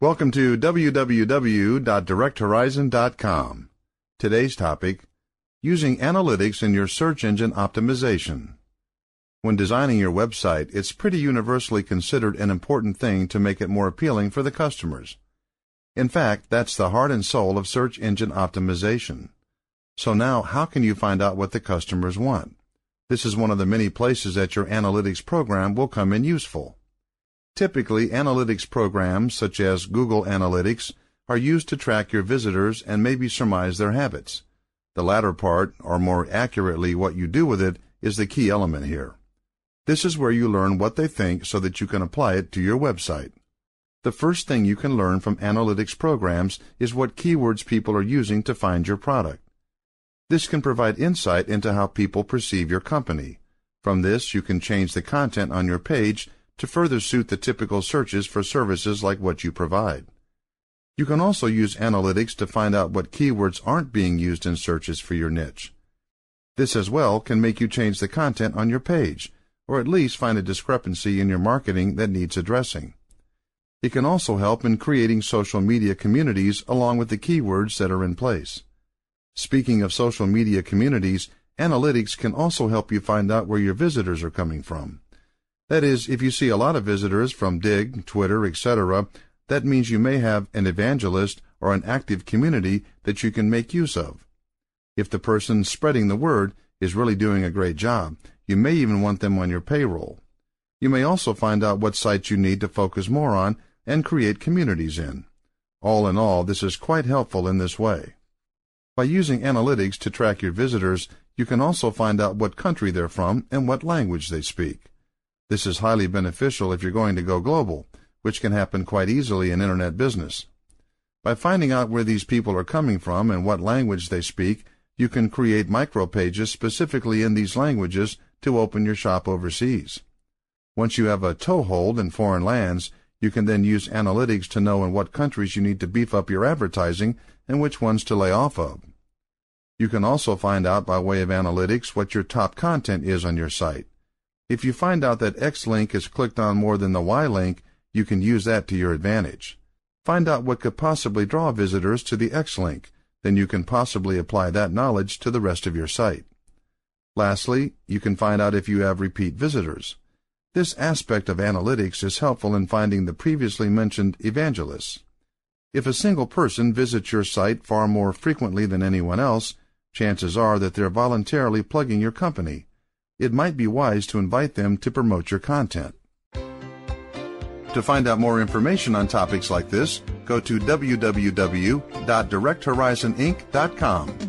Welcome to www.directhorizon.com. Today's topic Using Analytics in Your Search Engine Optimization. When designing your website, it's pretty universally considered an important thing to make it more appealing for the customers. In fact, that's the heart and soul of search engine optimization. So now, how can you find out what the customers want? This is one of the many places that your analytics program will come in useful. Typically, analytics programs such as Google Analytics are used to track your visitors and maybe surmise their habits. The latter part, or more accurately what you do with it, is the key element here. This is where you learn what they think so that you can apply it to your website. The first thing you can learn from analytics programs is what keywords people are using to find your product. This can provide insight into how people perceive your company. From this, you can change the content on your page to further suit the typical searches for services like what you provide. You can also use analytics to find out what keywords aren't being used in searches for your niche. This as well can make you change the content on your page, or at least find a discrepancy in your marketing that needs addressing. It can also help in creating social media communities along with the keywords that are in place. Speaking of social media communities, analytics can also help you find out where your visitors are coming from. That is, if you see a lot of visitors from Dig, Twitter, etc., that means you may have an evangelist or an active community that you can make use of. If the person spreading the word is really doing a great job, you may even want them on your payroll. You may also find out what sites you need to focus more on and create communities in. All in all, this is quite helpful in this way. By using analytics to track your visitors, you can also find out what country they're from and what language they speak. This is highly beneficial if you're going to go global, which can happen quite easily in internet business. By finding out where these people are coming from and what language they speak, you can create micro pages specifically in these languages to open your shop overseas. Once you have a toehold in foreign lands, you can then use analytics to know in what countries you need to beef up your advertising and which ones to lay off of. You can also find out by way of analytics what your top content is on your site. If you find out that X link is clicked on more than the Y link, you can use that to your advantage. Find out what could possibly draw visitors to the X link, then you can possibly apply that knowledge to the rest of your site. Lastly, you can find out if you have repeat visitors. This aspect of analytics is helpful in finding the previously mentioned evangelists. If a single person visits your site far more frequently than anyone else, chances are that they're voluntarily plugging your company it might be wise to invite them to promote your content. To find out more information on topics like this, go to www.directhorizoninc.com.